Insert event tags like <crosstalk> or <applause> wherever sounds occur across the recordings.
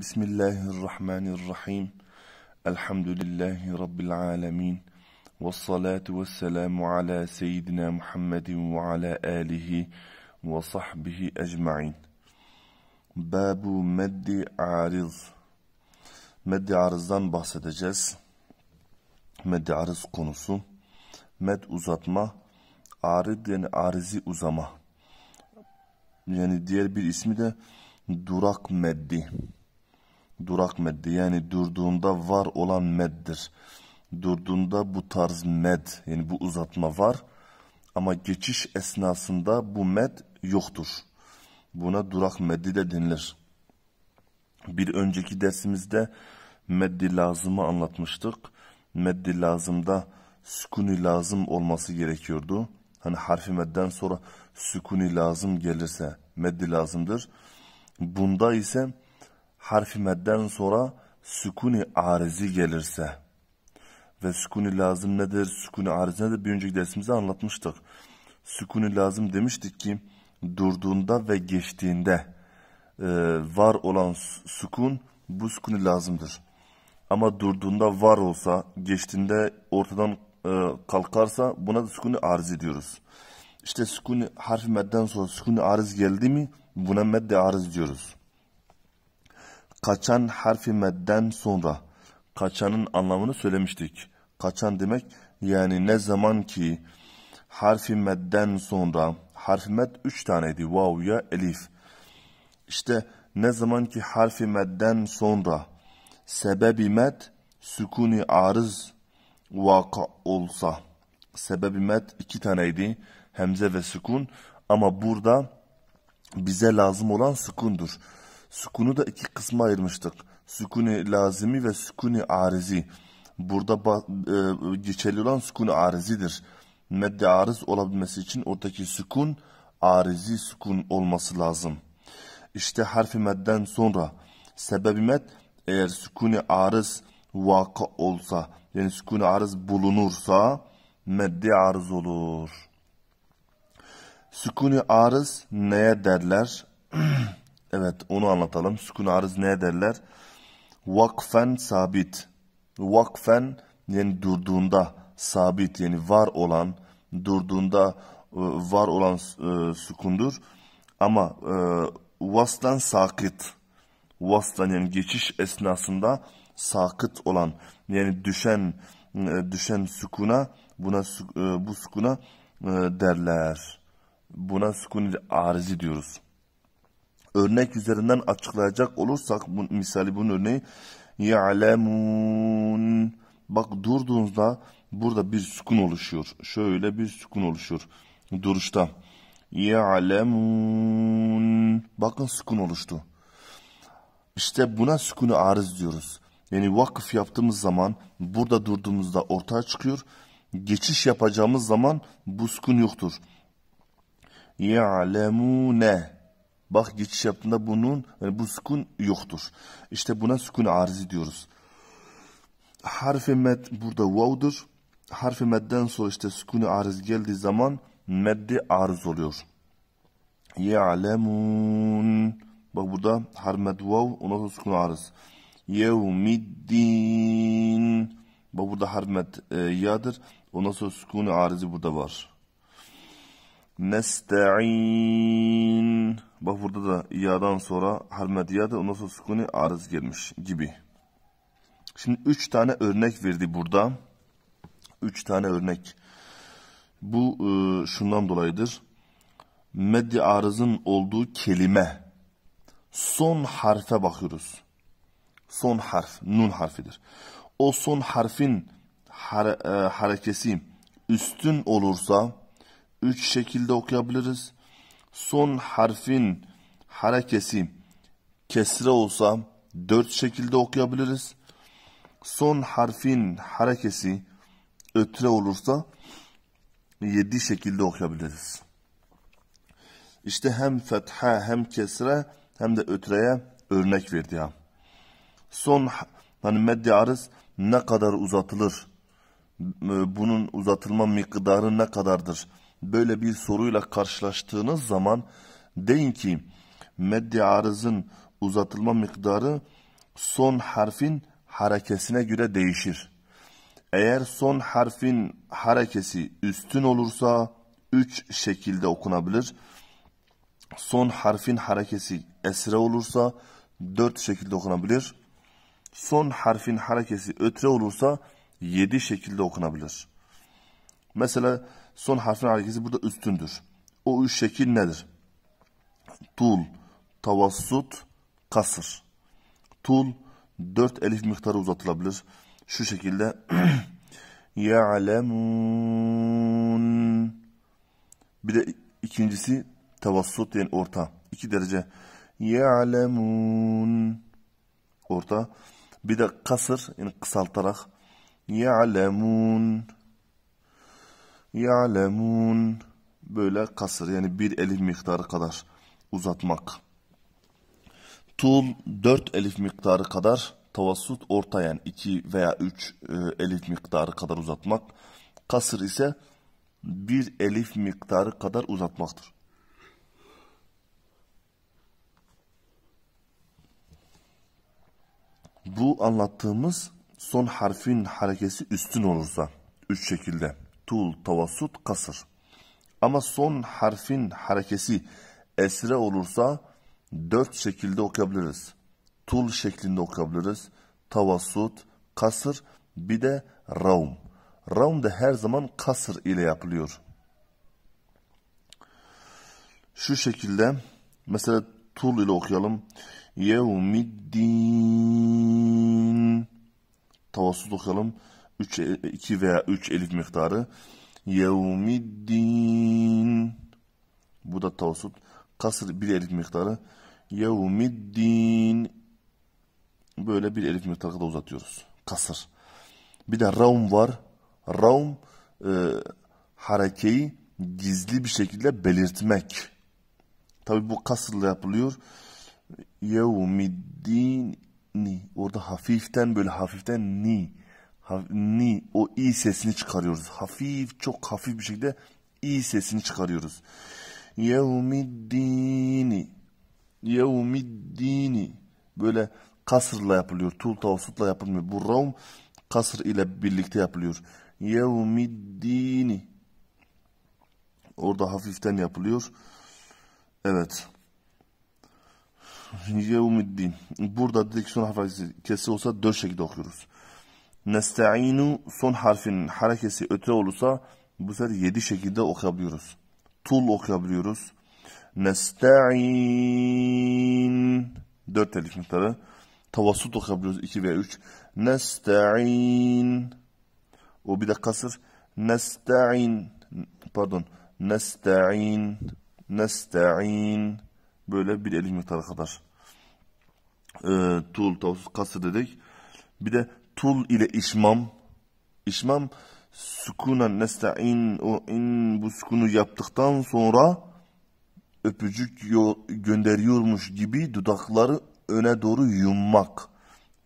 Bismillahirrahmanirrahim. Elhamdülillahi Rabbil alemin. Ve salatu ve selamu ala seyyidina Muhammedin ve ala alihi ve sahbihi ecma'in. Babu meddi ariz. Meddi arızdan bahsedeceğiz. Meddi arız konusu. Med uzatma. Arid yani arizi uzama. Yani diğer bir ismi de durak meddi durak meddi yani durduğunda var olan meddir. Durduğunda bu tarz med yani bu uzatma var ama geçiş esnasında bu med yoktur. Buna durak meddi de denilir. Bir önceki dersimizde meddi lazımı anlatmıştık. Meddi lazımda sükuni lazım olması gerekiyordu. Hani harfi medden sonra sükuni lazım gelirse meddi lazımdır. Bunda ise harfi medden sonra sükuni arizi gelirse ve sükuni lazım nedir, sükuni arizi nedir bir önceki dersimizde anlatmıştık. Sükuni lazım demiştik ki durduğunda ve geçtiğinde e, var olan sükun bu sükuni lazımdır. Ama durduğunda var olsa, geçtiğinde ortadan e, kalkarsa buna da sükuni arz diyoruz. İşte sükuni harfi medden sonra sükuni arz geldi mi buna medde arz diyoruz. Kaçan harfi medden sonra kaçanın anlamını söylemiştik. Kaçan demek yani ne zaman ki harfi medden sonra harfi med üç taneydi. Vav ya elif. İşte ne zaman ki harfi medden sonra sebebi med sükuni arız vaka olsa. Sebebi med iki taneydi. Hemze ve sükun. Ama burada bize lazım olan sükundur. Sükunu da iki kısma ayırmıştık. Sükuni lazimi ve sükuni arizi. Burada e, geçerli olan sükuni arizidir. Medde arız olabilmesi için oradaki sükun arizi sükun olması lazım. İşte harfi medden sonra sebebi med eğer sükuni arız vaka olsa yani sükuni arız bulunursa meddi arız olur. Sükuni arız neye derler? <clears throat> Evet onu anlatalım. Sükun arız ne derler? Vakfen sabit. Vakfen yani durduğunda sabit yani var olan durduğunda e, var olan e, sükundur. Ama e, vaslan sakit. Vaslan yani geçiş esnasında sakit olan yani düşen e, düşen sükuna buna bu sükuna derler. Buna sükun arizi diyoruz örnek üzerinden açıklayacak olursak bu, misali bunun örneği ya'lemun bak durduğunuzda burada bir sukun oluşuyor. Şöyle bir sukun oluşuyor duruşta. Ya'lemun bakın sukun oluştu. İşte buna sükunu arız diyoruz. Yani vakıf yaptığımız zaman burada durduğumuzda ortaya çıkıyor. Geçiş yapacağımız zaman bu sukun yoktur. Ya'lemune Bak geçiş yaptığında bunun yani bu sükun yoktur. İşte buna sükun arzi diyoruz. Harfi med burada vav'dır. Harfi medden sonra işte sükun arız geldiği zaman meddi arız oluyor. Ya'lemun. Bak burada harmed vav ona da sükun arız. Yevmiddin. Bak burada harmed e, yadır. Ondan sonra sükun arızı burada var nesta'in. Bak burada da i'adan sonra harmediye de ondan sonra sukuni arız gelmiş gibi. Şimdi üç tane örnek verdi burada. Üç tane örnek. Bu e, şundan dolayıdır. Meddi arızın olduğu kelime. Son harfe bakıyoruz. Son harf, nun harfidir. O son harfin har, e, harekesi üstün olursa üç şekilde okuyabiliriz. Son harfin harekesi kesre olsa dört şekilde okuyabiliriz. Son harfin harekesi ötre olursa yedi şekilde okuyabiliriz. İşte hem fetha hem kesre hem de ötreye örnek verdi ya. Son hani meddi arız ne kadar uzatılır? Ee, bunun uzatılma miktarı ne kadardır? böyle bir soruyla karşılaştığınız zaman deyin ki meddi arızın uzatılma miktarı son harfin harekesine göre değişir. Eğer son harfin harekesi üstün olursa üç şekilde okunabilir. Son harfin harekesi esre olursa dört şekilde okunabilir. Son harfin harekesi ötre olursa yedi şekilde okunabilir. Mesela son harfin harekesi burada üstündür. O üç şekil nedir? Tul, tavassut, kasır. Tul, dört elif miktarı uzatılabilir. Şu şekilde <clears throat> ya'lemun bir de ikincisi tevassut yani orta. iki derece ya'lemun orta. Bir de kasır yani kısaltarak ya'lemun ya'lemun böyle kasır yani bir elif miktarı kadar uzatmak. Tul dört elif miktarı kadar tavasut orta yani iki veya üç e, elif miktarı kadar uzatmak. Kasır ise bir elif miktarı kadar uzatmaktır. Bu anlattığımız son harfin harekesi üstün olursa üç şekilde tul tavasut kasır. Ama son harfin harekesi esre olursa dört şekilde okuyabiliriz. Tul şeklinde okuyabiliriz. Tavasut, kasır bir de raum. Raum da her zaman kasır ile yapılıyor. Şu şekilde mesela tul ile okuyalım. Yevmiddin. Tavasut okuyalım. 3, 2 veya 3 elif miktarı. Yevmiddin. Bu da tavsut. Kasır bir elif miktarı. Yevmiddin. Böyle bir elif miktarı da uzatıyoruz. Kasır. Bir de raum var. Raum e, harekeyi gizli bir şekilde belirtmek. Tabi bu kasırla yapılıyor. Yevmiddini. Orada hafiften böyle hafiften ni ni o i sesini çıkarıyoruz. Hafif çok hafif bir şekilde i sesini çıkarıyoruz. Yevmiddini Yevmiddini böyle kasırla yapılıyor. Tul tavsutla yapılmıyor. Bu ravm kasır ile birlikte yapılıyor. Yevmiddini Orada hafiften yapılıyor. Evet. Yevmiddin. Burada diksiyon harfesi olsa dört şekilde okuyoruz. Nesta'inu son harfinin harekesi öte olursa bu sefer yedi şekilde okuyabiliyoruz. Tul okuyabiliyoruz. Nesta'in dört elif miktarı. Tavasut okuyabiliyoruz iki veya üç. Nesta'in o bir de kasır. Nesta'in pardon. Nesta'in Nesta'in böyle bir elif miktarı kadar. Ee, tul, tavasut, kasır dedik. Bir de tul ile işmam. İşmam sukunen nesta'in o in bu sukunu yaptıktan sonra öpücük gönderiyormuş gibi dudakları öne doğru yummak.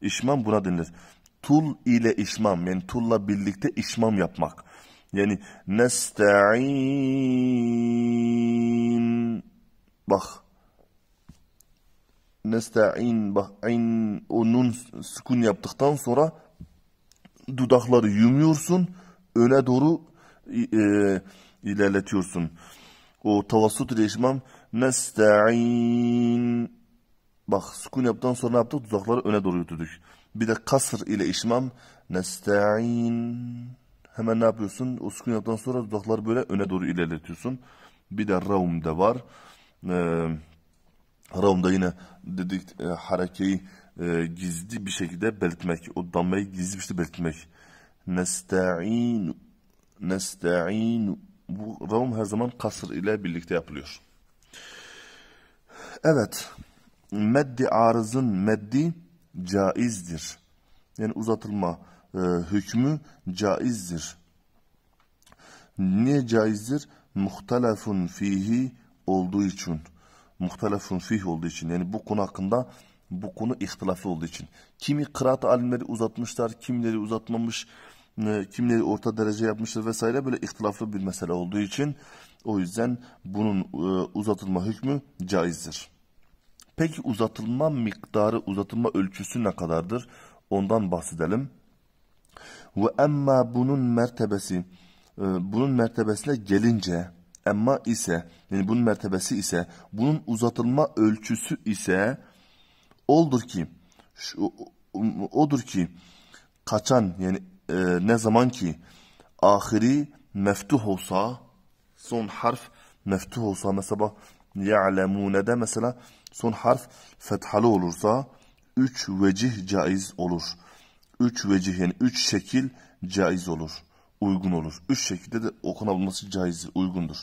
İşmam buna denir. Tul ile işmam yani tulla birlikte işmam yapmak. Yani nesta'in bak nesta'in bah'in o nun sukun yaptıktan sonra dudakları yumuyorsun. Öne doğru e, ilerletiyorsun. O tavasut ile işmam nesta'in bak sukun yaptıktan sonra ne yaptık? Dudakları öne doğru yürüttük. Bir de kasır ile işmam nesta'in hemen ne yapıyorsun? O sukun yaptıktan sonra dudakları böyle öne doğru ilerletiyorsun. Bir de raum de var. Eee Ramda yine dedik e, harekeyi e, gizli bir şekilde belirtmek. O damlayı gizli bir şekilde belirtmek. Nesta'inu Nesta'inu Bu Ram her zaman kasır ile birlikte yapılıyor. Evet. Meddi arızın meddi caizdir. Yani uzatılma e, hükmü caizdir. Niye caizdir? Muhtelefun fihi olduğu için muhtelefun fih olduğu için yani bu konu hakkında bu konu ihtilafı olduğu için. Kimi kıraat alimleri uzatmışlar, kimleri uzatmamış, e, kimleri orta derece yapmışlar vesaire böyle ihtilaflı bir mesele olduğu için o yüzden bunun e, uzatılma hükmü caizdir. Peki uzatılma miktarı, uzatılma ölçüsü ne kadardır? Ondan bahsedelim. Ve emma bunun mertebesi, e, bunun mertebesine gelince Emma ise yani bunun mertebesi ise bunun uzatılma ölçüsü ise oldur ki şu, odur ki kaçan yani e, ne zaman ki ahiri meftuh olsa son harf meftuh olsa mesela ya'lemune'de mesela son harf fethalı olursa üç vecih caiz olur. Üç vecih yani üç şekil caiz olur uygun olur. Üç şekilde de okunabilmesi caizdir, uygundur.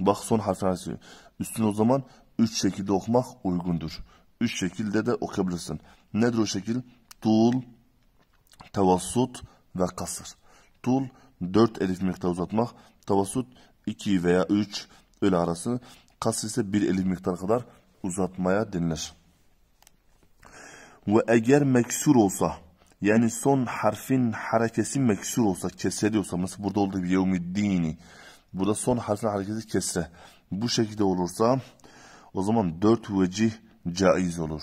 Bak son harfler söylüyor. Üstün o zaman üç şekilde okumak uygundur. Üç şekilde de okuyabilirsin. Nedir o şekil? Tul, tevassut ve kasır. Tul dört elif miktar uzatmak. Tevassut, iki veya üç öyle arası. Kasır ise bir elif miktar kadar uzatmaya denilir. Ve eğer meksur olsa, yani son harfin harekesi meksur olsa, keseri olsa, mesela burada olduğu gibi yevmiddini. Burada son harfin harekesi kesre. Bu şekilde olursa o zaman dört vecih caiz olur.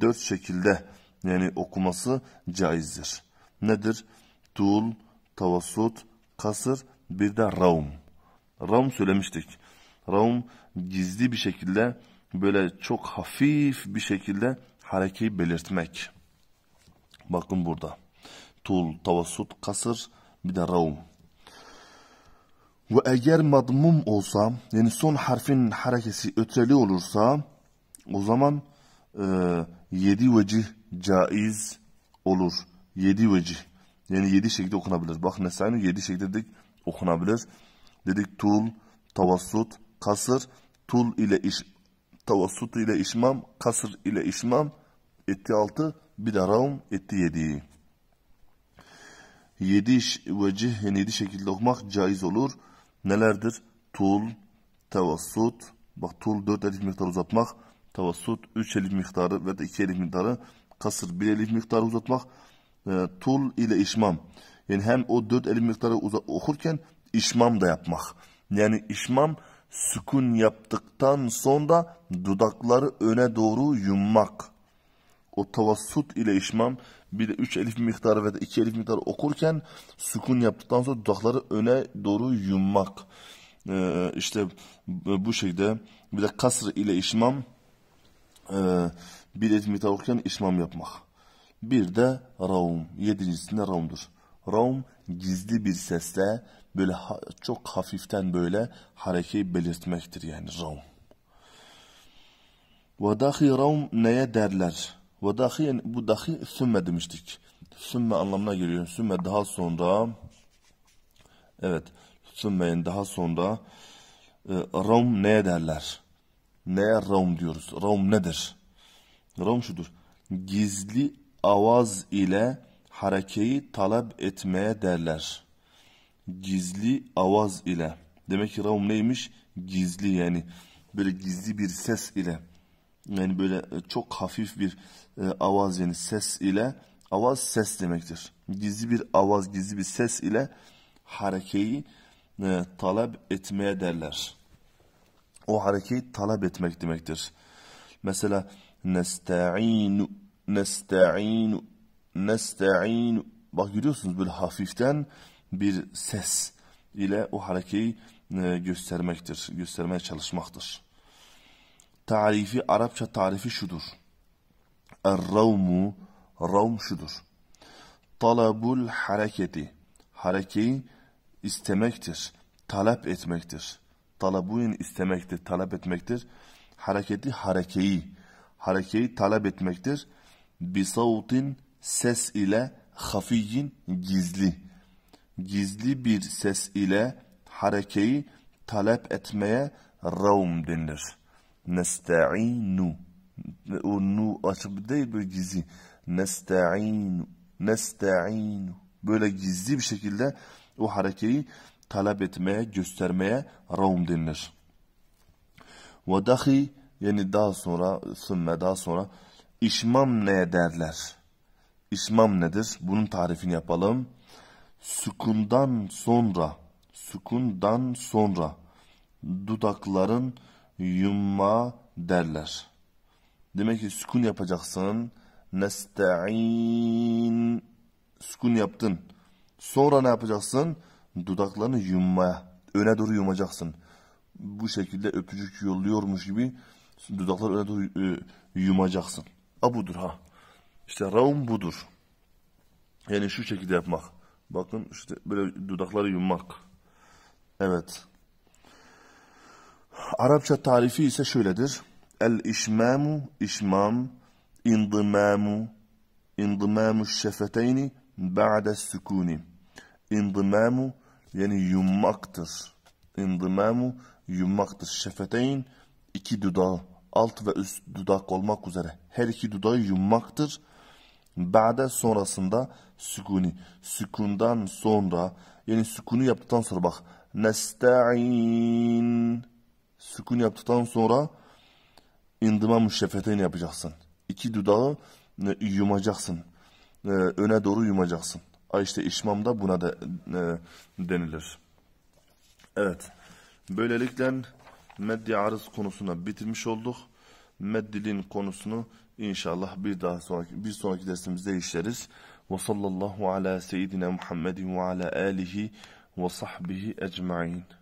Dört şekilde yani okuması caizdir. Nedir? Tuğul, tavasut, kasır, bir de raum. Raum söylemiştik. Raum gizli bir şekilde böyle çok hafif bir şekilde harekeyi belirtmek. Bakın burada. Tul, tavasut, kasır bir de raum. Ve eğer madmum olsa yani son harfin harekesi öteli olursa o zaman e, yedi vecih caiz olur. Yedi vecih. Yani yedi şekilde okunabilir. Bak Nesai'nin yedi şekilde dedik okunabilir. Dedik tul, tavasut, kasır, tul ile iş, tavasut ile işmam, kasır ile işmam, etti altı, bir de raum etti yediği. Yedi vecih yani yedi şekilde okumak caiz olur. Nelerdir? Tul, tevassut, bak tul dört elif miktarı uzatmak, tevassut üç elif miktarı ve de iki elif miktarı, kasır bir elif miktarı uzatmak, e, tul ile işmam. Yani hem o dört elif miktarı okurken işmam da yapmak. Yani işmam sükun yaptıktan sonra dudakları öne doğru yummak o tavasut ile işmam bir de 3 elif miktarı ve 2 elif miktarı okurken sükun yaptıktan sonra dudakları öne doğru yummak. Ee, işte e, bu şekilde bir de kasr ile işmam e, bir elif miktarı okurken işmam yapmak. Bir de raum. Yedincisinde raumdur. Raum gizli bir sesle böyle ha, çok hafiften böyle harekeyi belirtmektir yani raum. Ve dahi raum neye derler? Ve dahi, bu dahi sümme demiştik. Sümme anlamına geliyor. Sümme daha sonra evet sümmeyin daha sonra e, ravm ne derler? Neye ravm diyoruz? Ravm nedir? Ravm şudur. Gizli avaz ile harekeyi talep etmeye derler. Gizli avaz ile. Demek ki ravm neymiş? Gizli yani. Böyle gizli bir ses ile yani böyle e, çok hafif bir e, avaz yani ses ile avaz ses demektir. Gizli bir avaz, gizli bir ses ile harekeyi e, talep etmeye derler. O harekeyi talep etmek demektir. Mesela nesta'inu, nesta'inu, nesta'inu. Bak görüyorsunuz böyle hafiften bir ses ile o harekeyi e, göstermektir, göstermeye çalışmaktır tarifi, Arapça tarifi şudur. Er-ravmu, ravm şudur. Talabul hareketi, harekeyi istemektir, talep etmektir. Talabun istemektir, talep etmektir. Hareketi harekeyi, harekeyi talep etmektir. Bisavtin ses ile hafiyin gizli. Gizli bir ses ile harekeyi talep etmeye raum denilir. Nesta'inu. O nu açıp değil böyle gizli. Nesta'inu. Nesta'inu. Böyle gizli bir şekilde o harekeyi talep etmeye, göstermeye raum denilir. Ve dahi yani daha sonra, sümme daha sonra işmam ne derler? İşmam nedir? Bunun tarifini yapalım. Sukundan sonra, sukundan sonra dudakların yumma derler. Demek ki sükun yapacaksın. Nesta'in sükun yaptın. Sonra ne yapacaksın? Dudaklarını yummaya, öne doğru yumacaksın. Bu şekilde öpücük yolluyormuş gibi dudaklar öne doğru e, yumacaksın. A budur ha. İşte raum budur. Yani şu şekilde yapmak. Bakın işte böyle dudakları yummak. Evet. Arapça tarifi ise şöyledir. El işmamu işmam indimamu indimamu şefeteyni ba'de sükuni. İndimamu yani yummaktır. İndimamu yummaktır. Şefeteyn iki dudağı alt ve üst dudak olmak üzere her iki dudağı yummaktır. Ba'de sonrasında sükuni. Sükundan sonra yani sükunu yaptıktan sonra bak. Nesta'in sükun yaptıktan sonra indima müşşefeteyn yapacaksın. İki dudağı e, yumacaksın. E, öne doğru yumacaksın. İşte işmamda buna da e, denilir. Evet. Böylelikle meddi arız konusuna bitirmiş olduk. Meddilin konusunu inşallah bir daha sonraki bir sonraki dersimizde işleriz. Ve sallallahu ala seyyidina Muhammedin ve ala alihi ve sahbihi ecmain.